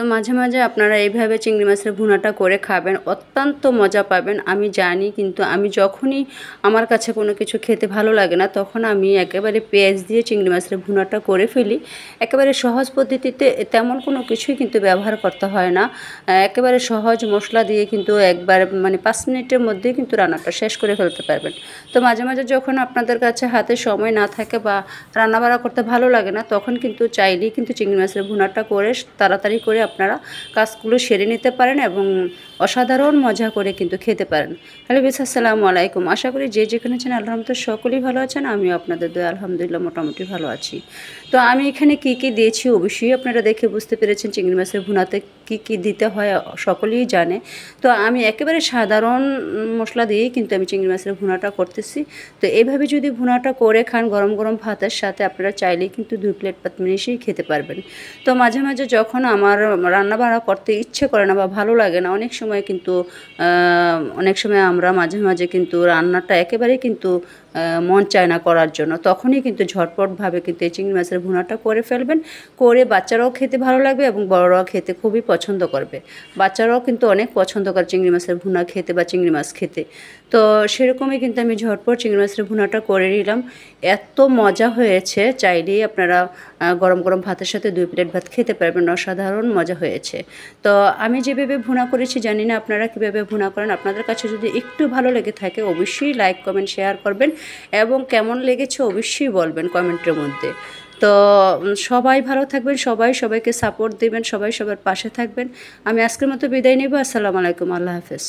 তো মাঝে মাঝে আপনারা এইভাবে চিংড়ি মাছের ভুনাটা করে খাবেন অত্যন্ত মজা পাবেন আমি জানি কিন্তু আমি যখনই আমার কাছে কোনো কিছু খেতে ভালো লাগে না তখন আমি একেবারে পেঁয়াজ দিয়ে চিংড়ি মাছের ভুনাটা করে ফেলি একেবারে সহজ পদ্ধতিতে তেমন কোনো কিছুই কিন্তু ব্যবহার করতে হয় না একেবারে সহজ মশলা দিয়ে কিন্তু একবার মানে পাঁচ মিনিটের মধ্যেই কিন্তু রান্নাটা শেষ করে ফেলতে পারবেন তো মাঝে মাঝে যখন আপনাদের কাছে হাতে সময় না থাকে বা রান্নাবাড়া করতে ভালো লাগে না তখন কিন্তু চাইলেই কিন্তু চিংড়ি মাছের ভুনাটা করে তাড়াতাড়ি করে আপনারা কাজগুলো সেরে নিতে পারেন এবং অসাধারণ মজা করে কিন্তু খেতে পারেন হ্যালো বিস আসসালামু আলাইকুম আশা করি যে যেখানে আছেন আলহামদুলিল্লাহ সকলেই ভালো আছেন আমিও আপনাদের দয়া আলহামদুলিল্লাহ মোটামুটি ভালো আছি তো আমি এখানে কি কি দিয়েছি অবশ্যই আপনারা দেখে বুঝতে পেরেছেন চিংড়ি মাছের ভুনাতে কি কি দিতে হয় সকলেই জানে তো আমি একেবারে সাধারণ মশলা দিয়েই কিন্তু আমি চিংড়ি মাছের ভুনাটা করতেছি তো এভাবে যদি ভুনাটা করে খান গরম গরম ভাতের সাথে আপনারা চাইলেই কিন্তু দুই প্লেট পাত মিনিশেই খেতে পারবেন তো মাঝে মাঝে যখন আমার রান্না বান্না করতে ইচ্ছে করে না বা ভালো লাগে না অনেক সময় কিন্তু অনেক সময় আমরা মাঝে মাঝে কিন্তু রান্নাটা একেবারে কিন্তু মন চায় না করার জন্য তখনই কিন্তু ঝটপটভাবে কিন্তু এই চিংড়ি মাছের ভুনাটা করে ফেলবেন করে বাচ্চারাও খেতে ভালো লাগবে এবং বড়রাও খেতে খুবই পছন্দ করবে বাচ্চারাও কিন্তু অনেক পছন্দ করে চিংড়ি মাছের ভুনা খেতে বা চিংড়ি মাছ খেতে তো সেরকমই কিন্তু আমি ঝটপট চিংড়ি মাছের ভুনাটা করে নিলাম এত মজা হয়েছে চাইলেই আপনারা গরম গরম ভাতের সাথে দুই প্লেট ভাত খেতে পারবেন অসাধারণ মজা হয়েছে তো আমি যেভাবে ভুনা করেছি জানি না আপনারা কীভাবে ভুনা করেন আপনাদের কাছে যদি একটু ভালো লেগে থাকে অবশ্যই লাইক কমেন্ট শেয়ার করবেন এবং কেমন লেগেছে অবশ্যই বলবেন কমেন্টের মধ্যে তো সবাই ভালো থাকবেন সবাই সবাইকে সাপোর্ট দেবেন সবাই সবার পাশে থাকবেন আমি আজকের মতো বিদায় নেব আসসালামু আলাইকুম আল্লাহ হাফেজ